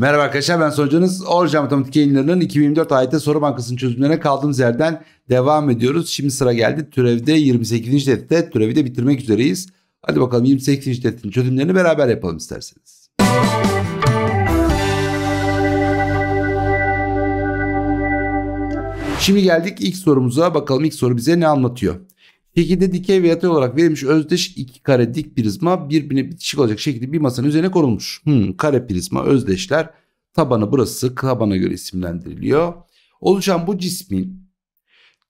Merhaba arkadaşlar ben sonucunuz Orca Matematik Yayınları'nın 2024 AYT Soru Bankası'nın çözümlerine kaldığımız yerden devam ediyoruz. Şimdi sıra geldi türevde 28. tetkte türevi de bitirmek üzereyiz. Hadi bakalım 28. tetkin çözümlerini beraber yapalım isterseniz. Şimdi geldik ilk sorumuza bakalım ilk soru bize ne anlatıyor? Şekilde dikey ve yatay olarak verilmiş özdeş iki kare dik prizma birbirine bitişik olacak şekilde bir masanın üzerine konulmuş. Hmm, kare prizma özdeşler tabanı burası tabana göre isimlendiriliyor. Oluşan bu cismin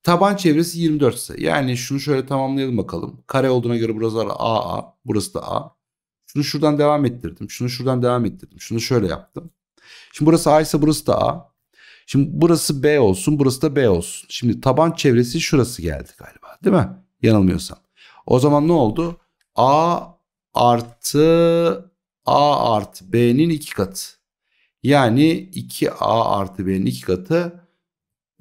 taban çevresi 24 ise yani şunu şöyle tamamlayalım bakalım. Kare olduğuna göre burası AA burası da A. Şunu şuradan devam ettirdim. Şunu şuradan devam ettirdim. Şunu şöyle yaptım. Şimdi burası A ise burası da A. Şimdi burası B olsun burası da B olsun. Şimdi taban çevresi şurası geldi galiba değil mi? yanılmıyorsam. O zaman ne oldu? A artı A artı B'nin iki katı. Yani 2A artı B'nin iki katı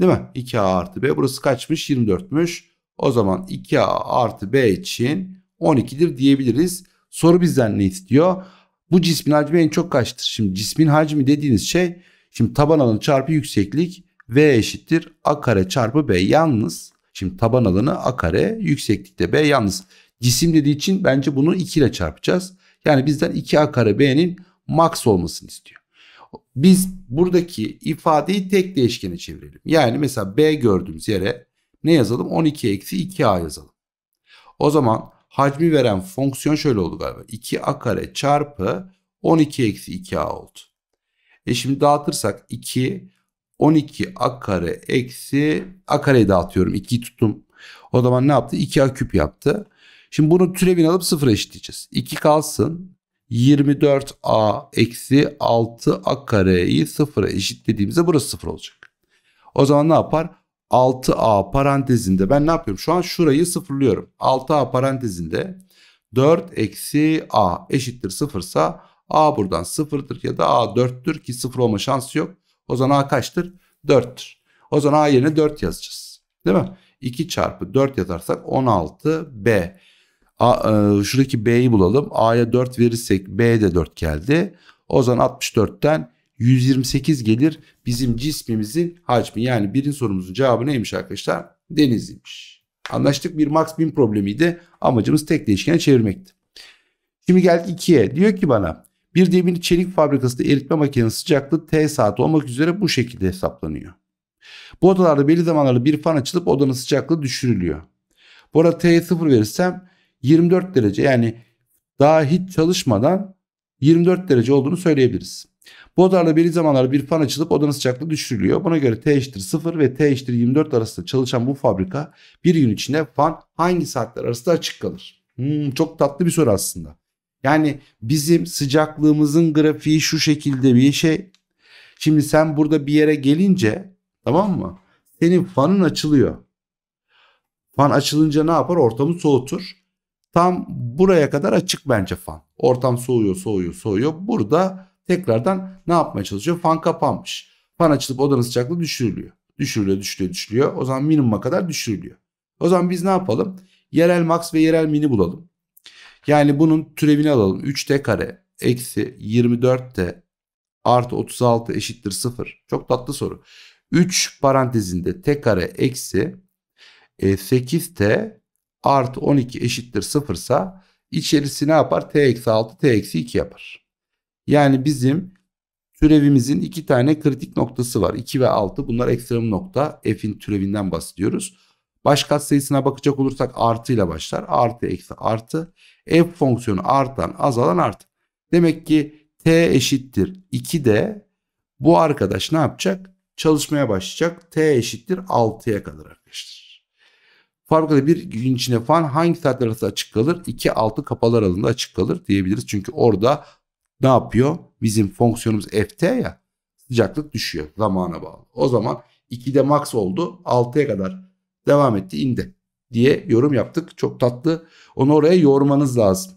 değil mi? 2A artı B burası kaçmış? 24'müş. O zaman 2A artı B için 12'dir diyebiliriz. Soru bizden ne istiyor? Bu cismin hacmi en çok kaçtır? Şimdi cismin hacmi dediğiniz şey şimdi taban alanı çarpı yükseklik V eşittir A kare çarpı B. Yalnız Şimdi taban alanı a kare yükseklikte b yalnız cisim dediği için bence bunu 2 ile çarpacağız. Yani bizden 2a kare b'nin max olmasını istiyor. Biz buradaki ifadeyi tek değişkene çevirelim. Yani mesela b gördüğümüz yere ne yazalım? 12 eksi 2a yazalım. O zaman hacmi veren fonksiyon şöyle oldu galiba. 2a kare çarpı 12 eksi 2a oldu. E şimdi dağıtırsak 2 12 a kare eksi a kareyi dağıtıyorum. 2'yi tuttum. O zaman ne yaptı? 2 a küp yaptı. Şimdi bunu türevini alıp sıfıra eşitleyeceğiz. 2 kalsın. 24 a eksi 6 a kareyi sıfıra eşitlediğimizde burası sıfır olacak. O zaman ne yapar? 6a parantezinde ben ne yapıyorum? Şu an şurayı sıfırlıyorum. 6a parantezinde 4 eksi a eşittir sıfırsa a buradan sıfırdır ya da a 4'tür ki sıfır olma şansı yok. O zaman A kaçtır? 4'tür. O zaman A yerine 4 yazacağız. Değil mi? 2 çarpı 4 yazarsak 16B. A, e, şuradaki B'yi bulalım. A'ya 4 verirsek B de 4 geldi. O zaman 64'ten 128 gelir bizim cismimizin hacmi. Yani birin sorumuzun cevabı neymiş arkadaşlar? Denizliymiş. Anlaştık bir max min problemiydi. Amacımız tek değişkene çevirmekti. Şimdi geldik 2'ye. Diyor ki bana bir demir çelik fabrikasında eritme makinesi sıcaklığı T saati olmak üzere bu şekilde hesaplanıyor. Bu odalarda belli zamanlarda bir fan açılıp odanın sıcaklığı düşürülüyor. Bu arada T'ye 0 verirsem 24 derece yani daha hiç çalışmadan 24 derece olduğunu söyleyebiliriz. Bu odalarda belli zamanlarda bir fan açılıp odanın sıcaklığı düşürülüyor. Buna göre T eşittir 0 ve T eşittir 24 arasında çalışan bu fabrika bir gün içinde fan hangi saatler arasında açık kalır? Hmm, çok tatlı bir soru aslında. Yani bizim sıcaklığımızın grafiği şu şekilde bir şey. Şimdi sen burada bir yere gelince tamam mı? Senin fanın açılıyor. Fan açılınca ne yapar? Ortamı soğutur. Tam buraya kadar açık bence fan. Ortam soğuyor, soğuyor, soğuyor. Burada tekrardan ne yapmaya çalışıyor? Fan kapanmış. Fan açılıp odanın sıcaklığı düşürülüyor. Düşürülüyor, düşürülüyor, düşürülüyor. O zaman minimuma kadar düşürülüyor. O zaman biz ne yapalım? Yerel max ve yerel mini bulalım. Yani bunun türevini alalım. 3t kare eksi 24t artı 36 eşittir 0. Çok tatlı soru. 3 parantezinde t kare eksi 8t e, artı 12 eşittir 0 ise içerisi ne yapar? t eksi 6 t eksi 2 yapar. Yani bizim türevimizin iki tane kritik noktası var. 2 ve 6 bunlar ekstrem nokta. F'in türevinden bahsediyoruz. Baş sayısına bakacak olursak artıyla başlar. Artı eksi artı. F fonksiyonu artan azalan artı. Demek ki t eşittir 2 de bu arkadaş ne yapacak? Çalışmaya başlayacak. t eşittir 6'ya kadar arkadaşlar. Fabrikada bir gün içinde fan hangi saatler arası açık kalır? 2-6 kapalı aralığında açık kalır diyebiliriz. Çünkü orada ne yapıyor? Bizim fonksiyonumuz ft ya sıcaklık düşüyor zamana bağlı. O zaman 2'de max oldu 6'ya kadar devam etti indi diye yorum yaptık. Çok tatlı. Onu oraya yormanız lazım.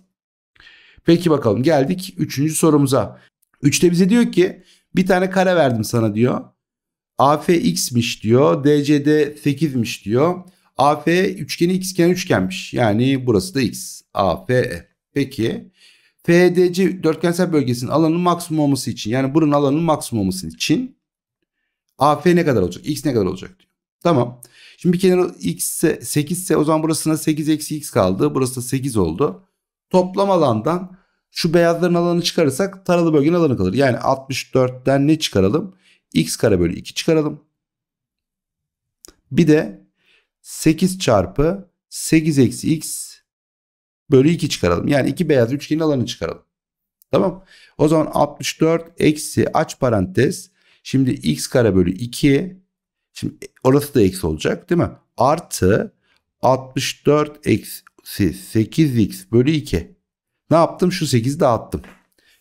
Peki bakalım geldik 3. sorumuza. 3'te bize diyor ki bir tane kare verdim sana diyor. AF x'miş diyor. DCD 8'miş diyor. AF üçgeni xken üçgenmiş. Yani burası da x. AFE. Peki FDC dörtgensel bölgesinin alanının maksimum olması için yani buranın alanının maksimum olması için AF ne kadar olacak? X ne kadar olacak diyor. Tamam. Şimdi bir kenarı x ise 8 ise o zaman burasına 8 eksi x kaldı. Burası da 8 oldu. Toplam alandan şu beyazların alanını çıkarırsak taralı bölgenin alanı kalır. Yani 64'ten ne çıkaralım? x kare bölü 2 çıkaralım. Bir de 8 çarpı 8 eksi x bölü 2 çıkaralım. Yani iki beyaz üçgenin alanını çıkaralım. Tamam. O zaman 64 eksi aç parantez. Şimdi x kare bölü 2 Şimdi e, orası da eksi olacak değil mi? Artı 64 eksi 8x bölü 2. Ne yaptım? Şu 8'i dağıttım.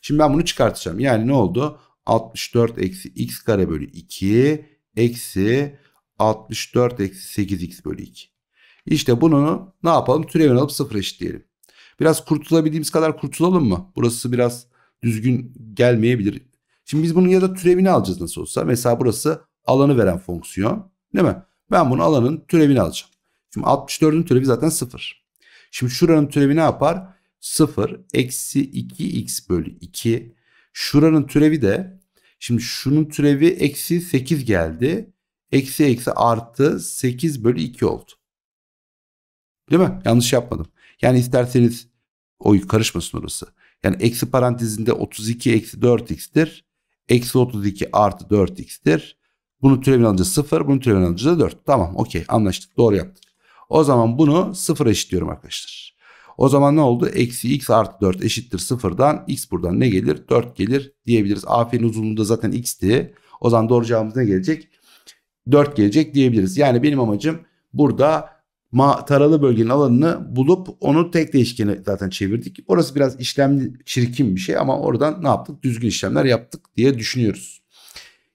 Şimdi ben bunu çıkartacağım. Yani ne oldu? 64 eksi x kare bölü 2 eksi 64 eksi 8x bölü 2. İşte bunu ne yapalım? Türevini alıp sıfır eşitleyelim. Biraz kurtulabildiğimiz kadar kurtulalım mı? Burası biraz düzgün gelmeyebilir. Şimdi biz bunun ya da türevini alacağız nasıl olsa. Mesela burası alanı veren fonksiyon değil mi? Ben bunu alanın türevini alacağım. Şimdi 64'ün türevi zaten 0. Şimdi şuranın türevi ne yapar? 0 eksi 2x bölü 2. Şuranın türevi de şimdi şunun türevi eksi 8 geldi. Eksi eksi artı 8 bölü 2 oldu. Değil mi? Yanlış yapmadım. Yani isterseniz oy karışmasın orası. Yani eksi parantezinde 32 eksi 4x'tir. Eksi 32 artı 4x'tir. Bunun türevini alıcı 0, bunun türevini alıcı da 4. Tamam okey anlaştık doğru yaptık. O zaman bunu 0 eşitliyorum arkadaşlar. O zaman ne oldu? Eksi x artı 4 eşittir 0'dan x buradan ne gelir? 4 gelir diyebiliriz. AF'nin uzunluğu da zaten x'ti. O zaman doğru cevabımız ne gelecek? 4 gelecek diyebiliriz. Yani benim amacım burada taralı bölgenin alanını bulup onu tek değişkene zaten çevirdik. Orası biraz işlemli çirkin bir şey ama oradan ne yaptık? Düzgün işlemler yaptık diye düşünüyoruz.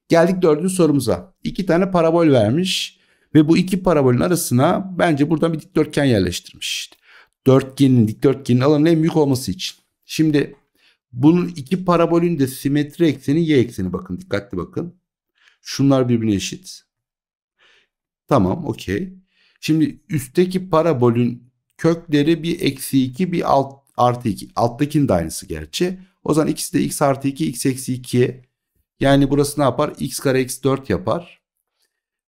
Geldik dördüncü sorumuza. İki tane parabol vermiş ve bu iki parabolün arasına bence buradan bir dikdörtgen yerleştirmiş. Dörtgenin, dikdörtgenin alanının en büyük olması için. Şimdi bunun iki parabolün de simetri ekseni y ekseni bakın dikkatli bakın. Şunlar birbirine eşit. Tamam okey. Şimdi üstteki parabolün kökleri bir eksi 2 bir alt, artı 2. Alttakinin de aynısı gerçi. O zaman ikisi de x artı 2 x eksi 2 yani burası ne yapar? x kare x 4 yapar.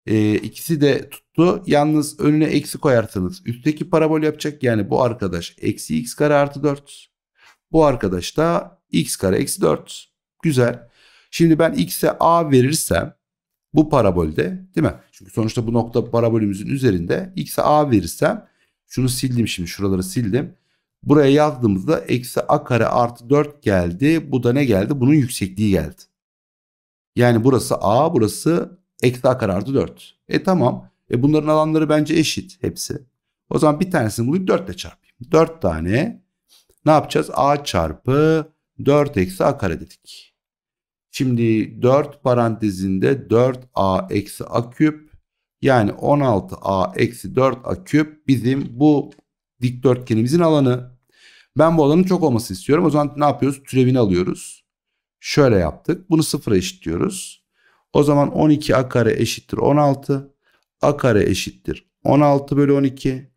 E, ikisi de tuttu. Yalnız önüne eksi koyarsanız üstteki parabol yapacak. Yani bu arkadaş eksi x kare artı 4. Bu arkadaş da x kare eksi 4. Güzel. Şimdi ben x'e a verirsem bu parabolde değil mi? Çünkü sonuçta bu nokta parabolümüzün üzerinde x'e a verirsem şunu sildim şimdi şuraları sildim. Buraya yazdığımızda eksi a kare artı 4 geldi. Bu da ne geldi? Bunun yüksekliği geldi. Yani burası A, burası eksi A karardı 4. E tamam. E bunların alanları bence eşit hepsi. O zaman bir tanesini bulayım 4 ile çarpayım. 4 tane ne yapacağız? A çarpı 4 eksi A kare dedik. Şimdi 4 parantezinde 4A eksi A küp yani 16A eksi 4A küp bizim bu dikdörtgenimizin alanı. Ben bu alanın çok olması istiyorum. O zaman ne yapıyoruz? Türevini alıyoruz. Şöyle yaptık. Bunu sıfıra eşitliyoruz. O zaman 12 a kare eşittir 16. a kare eşittir 16 bölü 12.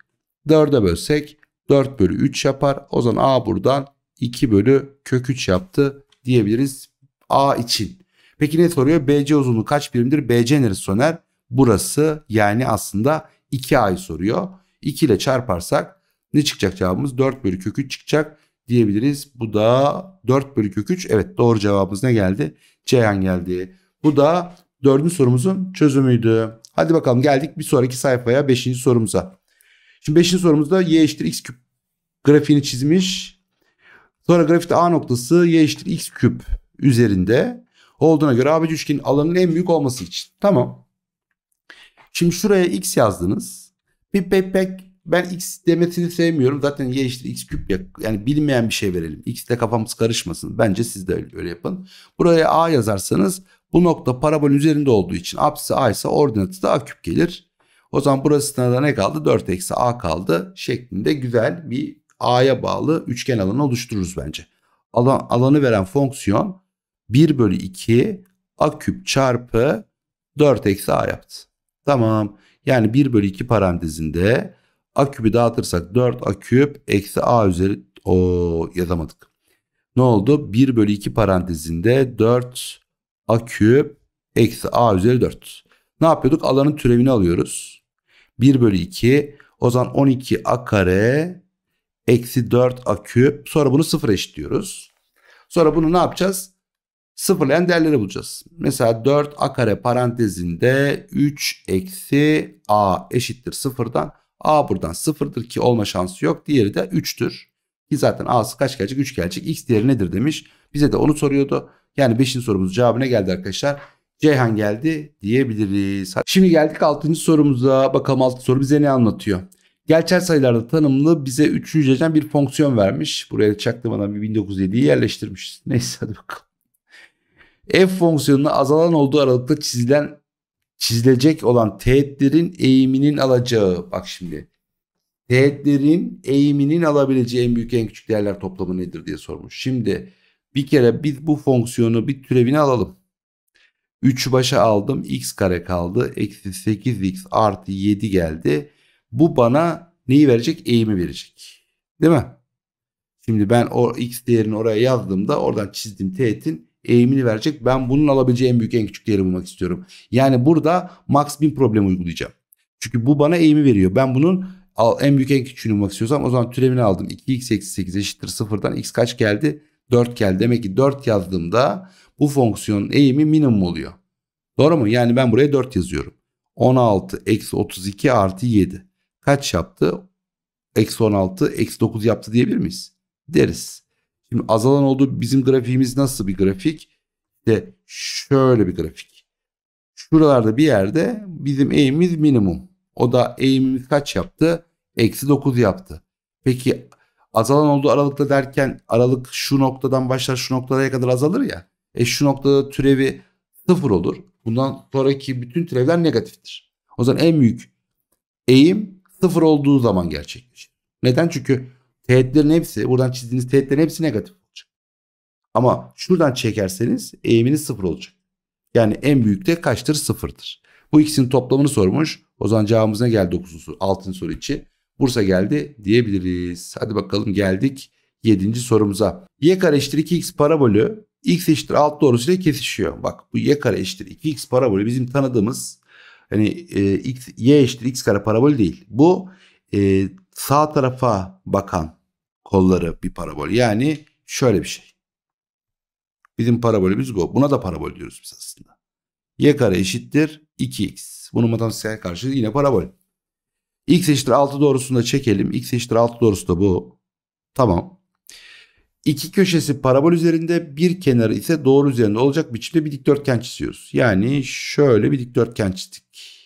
4'e bölsek 4 bölü 3 yapar. O zaman a buradan 2 bölü kök 3 yaptı diyebiliriz a için. Peki ne soruyor? BC uzunluğu kaç birimdir? BC neresi soner? Burası yani aslında 2a'yı soruyor. 2 ile çarparsak ne çıkacak cevabımız? 4 bölü kök 3 çıkacak diyebiliriz. Bu da 4 bölü kök 3. Evet doğru cevabımız ne geldi? Ceyhan geldi. Bu da dördüncü sorumuzun çözümüydü. Hadi bakalım geldik bir sonraki sayfaya beşinci sorumuza. Şimdi beşinci sorumuzda y eşittir x küp grafiğini çizmiş. Sonra grafikte a noktası y eşittir x küp üzerinde olduğuna göre ABC üçgenin alanının en büyük olması için. Tamam. Şimdi şuraya x yazdınız. Bir pek pek ben x demesini sevmiyorum. Zaten y işte x küp ya. Yani bilmeyen bir şey verelim. X de kafamız karışmasın. Bence siz de öyle, yapın. Buraya a yazarsanız bu nokta parabol üzerinde olduğu için apsisi a ise ordinatı da a küp gelir. O zaman burasına da ne kaldı? 4 eksi a kaldı şeklinde güzel bir a'ya bağlı üçgen alanı oluştururuz bence. Alan, alanı veren fonksiyon 1 bölü 2 a küp çarpı 4 eksi a yaptı. Tamam. Yani 1 bölü 2 parantezinde A küpü dağıtırsak 4 A küp eksi A üzeri o yazamadık. Ne oldu? 1 bölü 2 parantezinde 4 A küp eksi A üzeri 4. Ne yapıyorduk? Alanın türevini alıyoruz. 1 bölü 2 o zaman 12 A kare eksi 4 A küp. Sonra bunu sıfır eşitliyoruz. Sonra bunu ne yapacağız? Sıfırlayan değerleri bulacağız. Mesela 4 A kare parantezinde 3 eksi A eşittir sıfırdan. A buradan 0'dır ki olma şansı yok. Diğeri de 3'tür. Ki zaten A'sı kaç gelecek? 3 gelecek. X değeri nedir demiş. Bize de onu soruyordu. Yani 5. sorumuz cevabına geldi arkadaşlar. Ceyhan geldi diyebiliriz. Şimdi geldik 6. sorumuza. Bakalım 6. soru bize ne anlatıyor? Gerçel sayılarda tanımlı bize 3. derecen bir fonksiyon vermiş. Buraya çaktım adam 1907'yi yerleştirmiş. Neyse hadi bakalım. F fonksiyonuna azalan olduğu aralıkta çizilen çizilecek olan teğetlerin eğiminin alacağı bak şimdi teğetlerin eğiminin alabileceği en büyük en küçük değerler toplamı nedir diye sormuş. Şimdi bir kere biz bu fonksiyonu bir türevini alalım. 3 başa aldım x kare kaldı. Eksi 8x artı 7 geldi. Bu bana neyi verecek? Eğimi verecek. Değil mi? Şimdi ben o x değerini oraya yazdığımda oradan çizdim teğetin eğimini verecek. Ben bunun alabileceği en büyük en küçük değeri bulmak istiyorum. Yani burada max bin problemi uygulayacağım. Çünkü bu bana eğimi veriyor. Ben bunun en büyük en küçüğünü bulmak istiyorsam o zaman türevini aldım. 2x eksi 8 eşittir 0'dan x kaç geldi? 4 geldi. Demek ki 4 yazdığımda bu fonksiyonun eğimi minimum oluyor. Doğru mu? Yani ben buraya 4 yazıyorum. 16 eksi 32 artı 7. Kaç yaptı? Eksi 16 eksi 9 yaptı diyebilir miyiz? Deriz. Şimdi azalan oldu bizim grafiğimiz nasıl bir grafik? İşte şöyle bir grafik. Şuralarda bir yerde bizim eğimimiz minimum. O da eğimimiz kaç yaptı? Eksi 9 yaptı. Peki azalan olduğu aralıkta derken aralık şu noktadan başlar şu noktalara kadar azalır ya. E şu noktada türevi sıfır olur. Bundan sonraki bütün türevler negatiftir. O zaman en büyük eğim sıfır olduğu zaman gerçekleşir. Neden? Çünkü teğetlerin hepsi buradan çizdiğiniz teğetlerin hepsi negatif olacak. Ama şuradan çekerseniz eğiminiz sıfır olacak. Yani en büyük de kaçtır? Sıfırdır. Bu ikisinin toplamını sormuş. O zaman cevabımız ne geldi 9. soru? 6. soru için. Bursa geldi diyebiliriz. Hadi bakalım geldik 7. sorumuza. Y kare eşittir 2x parabolü x eşittir alt doğrusu ile kesişiyor. Bak bu y kare eşittir 2x parabolü bizim tanıdığımız hani e, x, y eşittir x kare parabolü değil. Bu e, sağ tarafa bakan kolları bir parabol. Yani şöyle bir şey. Bizim parabolümüz bu. Buna da parabol diyoruz biz aslında. Y kare eşittir 2x. Bunun matematiksel karşılığı yine parabol. X eşittir 6 doğrusunda çekelim. X eşittir 6 doğrusu da bu. Tamam. İki köşesi parabol üzerinde bir kenarı ise doğru üzerinde olacak biçimde bir dikdörtgen çiziyoruz. Yani şöyle bir dikdörtgen çizdik.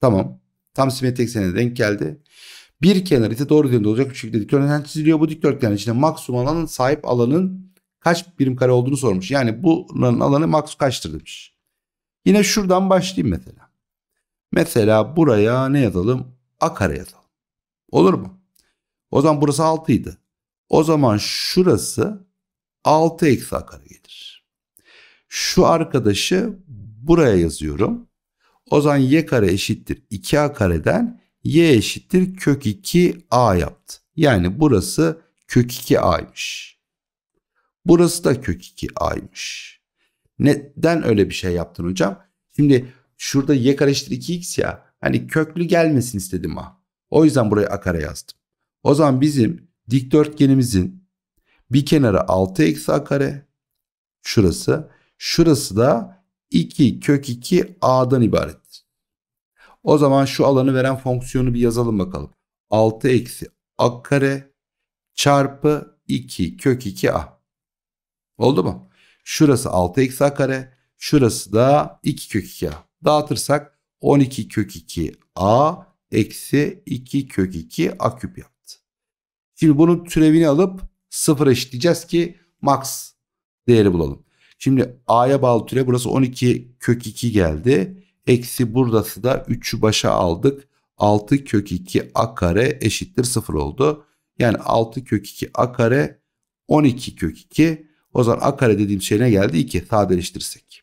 Tamam. Tam simetrik eksene denk geldi. Bir kenar ise doğru düzlemde olacak bir şekilde dikdörtgen çiziliyor. Bu dikdörtgenin içinde maksimum alanın sahip alanın kaç birim kare olduğunu sormuş. Yani bunların alanı maks kaçtır demiş. Yine şuradan başlayayım mesela. Mesela buraya ne yazalım? A kare yazalım. Olur mu? O zaman burası 6 idi. O zaman şurası 6 eksi A kare gelir. Şu arkadaşı buraya yazıyorum. O zaman y kare eşittir 2a kareden y eşittir kök 2a yaptı. Yani burası kök 2a'ymış. Burası da kök 2a'ymış. Neden öyle bir şey yaptın hocam? Şimdi şurada y kare eşittir 2x ya. Hani köklü gelmesin istedim ha. O yüzden buraya a kare yazdım. O zaman bizim dikdörtgenimizin bir kenarı 6 eksi a kare. Şurası. Şurası da 2 kök 2 a'dan ibarettir. O zaman şu alanı veren fonksiyonu bir yazalım bakalım. 6 eksi a kare çarpı 2 kök 2a. Oldu mu? Şurası 6 eksi a kare. Şurası da 2 kök 2a. Dağıtırsak 12 kök 2a eksi 2 kök 2 a küp yaptı. Şimdi bunun türevini alıp sıfır eşitleyeceğiz ki max değeri bulalım. Şimdi a'ya bağlı türev burası 12 kök 2 geldi. Eksi buradası da 3'ü başa aldık. 6 kök 2 a kare eşittir 0 oldu. Yani 6 kök 2 a kare 12 kök 2. O zaman a kare dediğim şey ne geldi? 2 sadeleştirirsek.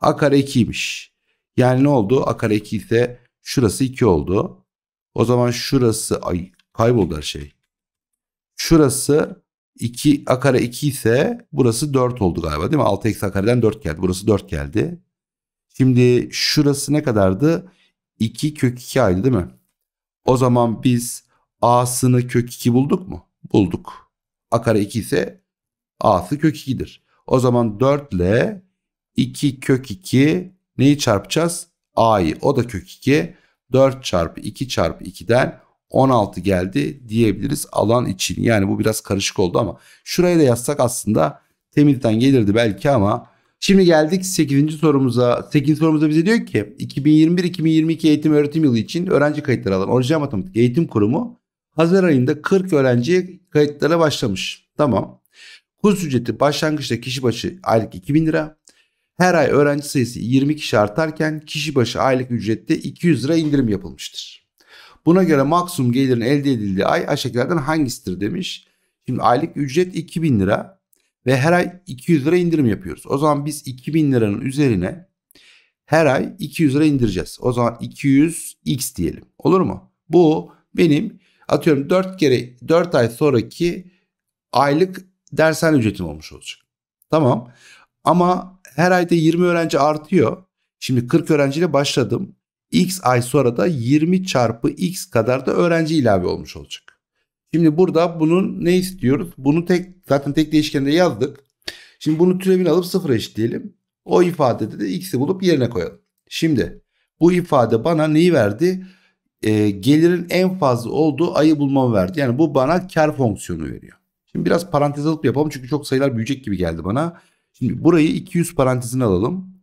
a kare 2'ymiş. Yani ne oldu? a kare 2 ise şurası 2 oldu. O zaman şurası ay kayboldu her şey. Şurası 2 a kare 2 ise burası 4 oldu galiba değil mi? 6 eksi a kareden 4 geldi. Burası 4 geldi. Şimdi şurası ne kadardı? 2 kök 2 aydı değil mi? O zaman biz a'sını kök 2 bulduk mu? Bulduk. A kare 2 ise a'sı kök 2'dir. O zaman 4 ile 2 kök 2 neyi çarpacağız? a'yı. O da kök 2. 4 çarpı 2 çarpı 2'den 16 geldi diyebiliriz alan için. Yani bu biraz karışık oldu ama şuraya da yazsak aslında temizden gelirdi belki ama Şimdi geldik 8. sorumuza. 8. sorumuzda bize diyor ki 2021-2022 eğitim öğretim yılı için öğrenci kayıtları alan Orijinal Matematik Eğitim Kurumu Haziran ayında 40 öğrenci kayıtlara başlamış. Tamam. Kurs ücreti başlangıçta kişi başı aylık 2000 lira. Her ay öğrenci sayısı 20 kişi artarken kişi başı aylık ücrette 200 lira indirim yapılmıştır. Buna göre maksimum gelirin elde edildiği ay aşağıdakilerden hangisidir demiş. Şimdi aylık ücret 2000 lira. Ve her ay 200 lira indirim yapıyoruz. O zaman biz 2000 liranın üzerine her ay 200 lira indireceğiz. O zaman 200x diyelim. Olur mu? Bu benim atıyorum 4 kere 4 ay sonraki aylık dershane ücretim olmuş olacak. Tamam. Ama her ayda 20 öğrenci artıyor. Şimdi 40 öğrenciyle başladım. X ay sonra da 20 çarpı X kadar da öğrenci ilave olmuş olacak. Şimdi burada bunun ne istiyoruz? Bunu tek zaten tek değişkende yazdık. Şimdi bunu türevini alıp sıfıra eşitleyelim. O ifadede de x'i bulup yerine koyalım. Şimdi bu ifade bana neyi verdi? E, gelirin en fazla olduğu ayı bulmamı verdi. Yani bu bana kar fonksiyonu veriyor. Şimdi biraz parantez alıp yapalım çünkü çok sayılar büyüyecek gibi geldi bana. Şimdi burayı 200 parantezine alalım.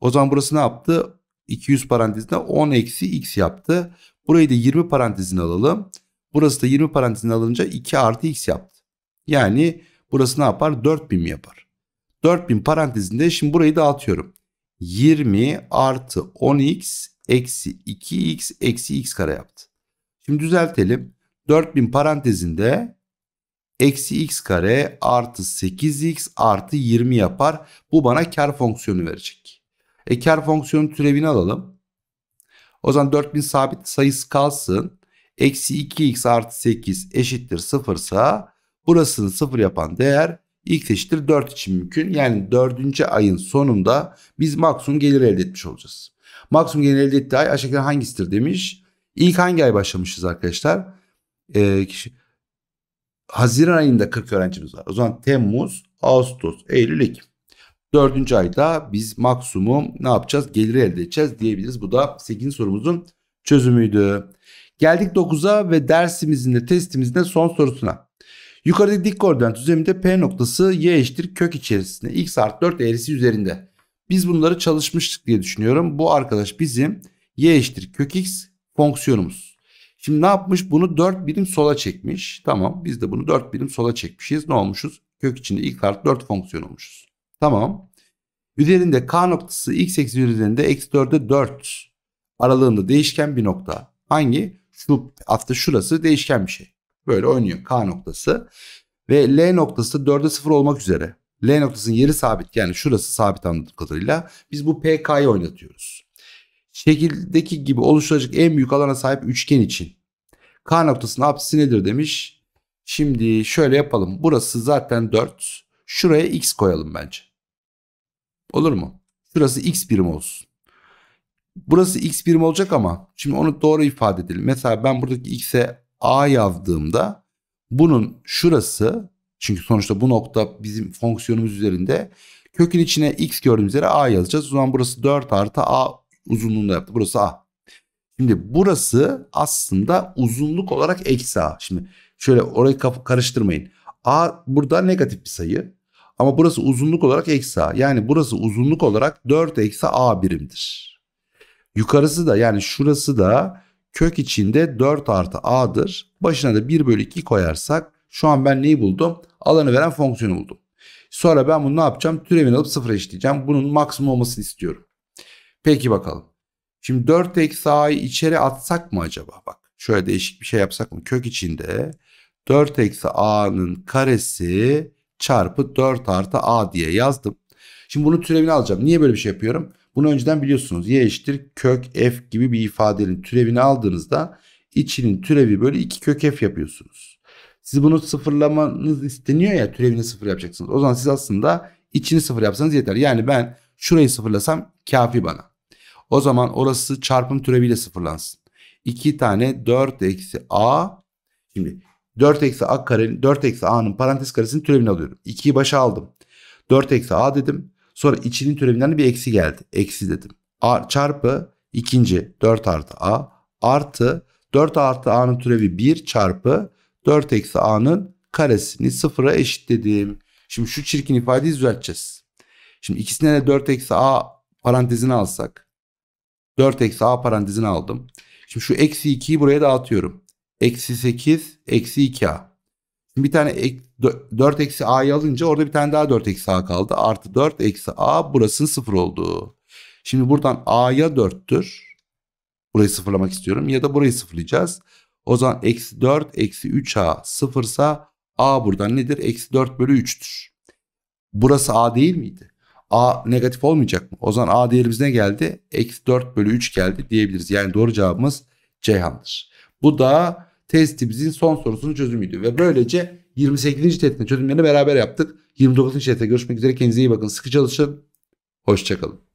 O zaman burası ne yaptı? 200 parantezine 10 eksi x yaptı. Burayı da 20 parantezine alalım. Burası da 20 parantezine alınca 2 artı x yaptı. Yani burası ne yapar? 4000 yapar. 4000 parantezinde şimdi burayı da dağıtıyorum. 20 artı 10x eksi 2x eksi x kare yaptı. Şimdi düzeltelim. 4000 parantezinde eksi x kare artı 8x artı 20 yapar. Bu bana kar fonksiyonu verecek. E kar fonksiyonu türevini alalım. O zaman 4000 sabit sayısı kalsın eksi 2x artı 8 eşittir 0 ise burasını 0 yapan değer x eşittir 4 için mümkün. Yani 4. ayın sonunda biz maksimum gelir elde etmiş olacağız. Maksimum gelir elde ettiği ay aşağıdakilerden hangisidir demiş. İlk hangi ay başlamışız arkadaşlar? Ee, kişi, Haziran ayında 40 öğrencimiz var. O zaman Temmuz, Ağustos, Eylül, Ekim. Dördüncü ayda biz maksimum ne yapacağız? gelir elde edeceğiz diyebiliriz. Bu da 8. sorumuzun çözümüydü. Geldik 9'a ve dersimizin de testimizin de son sorusuna. Yukarıdaki dik koordinat düzleminde P noktası y eşittir kök içerisinde x artı 4 eğrisi üzerinde. Biz bunları çalışmıştık diye düşünüyorum. Bu arkadaş bizim y eşittir kök x fonksiyonumuz. Şimdi ne yapmış? Bunu 4 birim sola çekmiş. Tamam biz de bunu 4 birim sola çekmişiz. Ne olmuşuz? Kök içinde x artı 4 fonksiyon olmuşuz. Tamam. Üzerinde k noktası x ekseni üzerinde eksi 4'e 4 aralığında değişken bir nokta. Hangi? şu hafta şurası değişken bir şey. Böyle oynuyor K noktası. Ve L noktası 4'e 0 olmak üzere. L noktasının yeri sabit yani şurası sabit anladığım kadarıyla biz bu PK'yı oynatıyoruz. Şekildeki gibi oluşacak en büyük alana sahip üçgen için. K noktasının apsisi nedir demiş. Şimdi şöyle yapalım. Burası zaten 4. Şuraya x koyalım bence. Olur mu? Şurası x birim olsun burası x birim olacak ama şimdi onu doğru ifade edelim. Mesela ben buradaki x'e a yazdığımda bunun şurası çünkü sonuçta bu nokta bizim fonksiyonumuz üzerinde kökün içine x gördüğümüz yere a yazacağız. O zaman burası 4 artı a uzunluğunda yaptı. Burası a. Şimdi burası aslında uzunluk olarak eksi a. Şimdi şöyle orayı karıştırmayın. A burada negatif bir sayı. Ama burası uzunluk olarak eksi a. Yani burası uzunluk olarak 4 eksi a birimdir. Yukarısı da yani şurası da kök içinde 4 artı a'dır. Başına da 1 bölü 2 koyarsak şu an ben neyi buldum? Alanı veren fonksiyonu buldum. Sonra ben bunu ne yapacağım? Türevini alıp sıfıra eşitleyeceğim. Bunun maksimum olmasını istiyorum. Peki bakalım. Şimdi 4 eksi a'yı içeri atsak mı acaba? Bak şöyle değişik bir şey yapsak mı? Kök içinde 4 eksi a'nın karesi çarpı 4 artı a diye yazdım. Şimdi bunun türevini alacağım. Niye böyle bir şey yapıyorum? Bunu önceden biliyorsunuz. Y eşittir kök f gibi bir ifadenin türevini aldığınızda içinin türevi böyle 2 kök f yapıyorsunuz. Siz bunu sıfırlamanız isteniyor ya türevini sıfır yapacaksınız. O zaman siz aslında içini sıfır yapsanız yeter. Yani ben şurayı sıfırlasam kafi bana. O zaman orası çarpım türeviyle sıfırlansın. 2 tane 4 eksi a. Şimdi 4 eksi a kare, 4 eksi a'nın parantez karesinin türevini alıyorum. 2'yi başa aldım. 4 eksi a dedim. Sonra içinin türevinden de bir eksi geldi. Eksi dedim. A, çarpı ikinci 4 artı a artı 4 artı a'nın türevi 1 çarpı 4 eksi a'nın karesini sıfıra eşitledim. Şimdi şu çirkin ifadeyi düzelteceğiz. Şimdi ikisine de 4 eksi a parantezini alsak. 4 eksi a parantezini aldım. Şimdi şu eksi 2'yi buraya dağıtıyorum. Eksi 8 eksi 2a bir tane ek, 4 eksi a'yı alınca orada bir tane daha 4 eksi a kaldı. Artı 4 eksi a burasının 0 olduğu. Şimdi buradan a'ya 4'tür. Burayı sıfırlamak istiyorum ya da burayı sıfırlayacağız. O zaman eksi 4 eksi 3a sıfırsa a buradan nedir? Eksi 4 bölü 3'tür. Burası a değil miydi? A negatif olmayacak mı? O zaman A değerimiz ne geldi? Eksi 4 bölü 3 geldi diyebiliriz. Yani doğru cevabımız Ceyhan'dır. Bu da testimizin son sorusunun çözümüydü. Ve böylece 28. TET'in çözümlerini beraber yaptık. 29. TET'te görüşmek üzere. Kendinize iyi bakın. Sıkı çalışın. Hoşçakalın.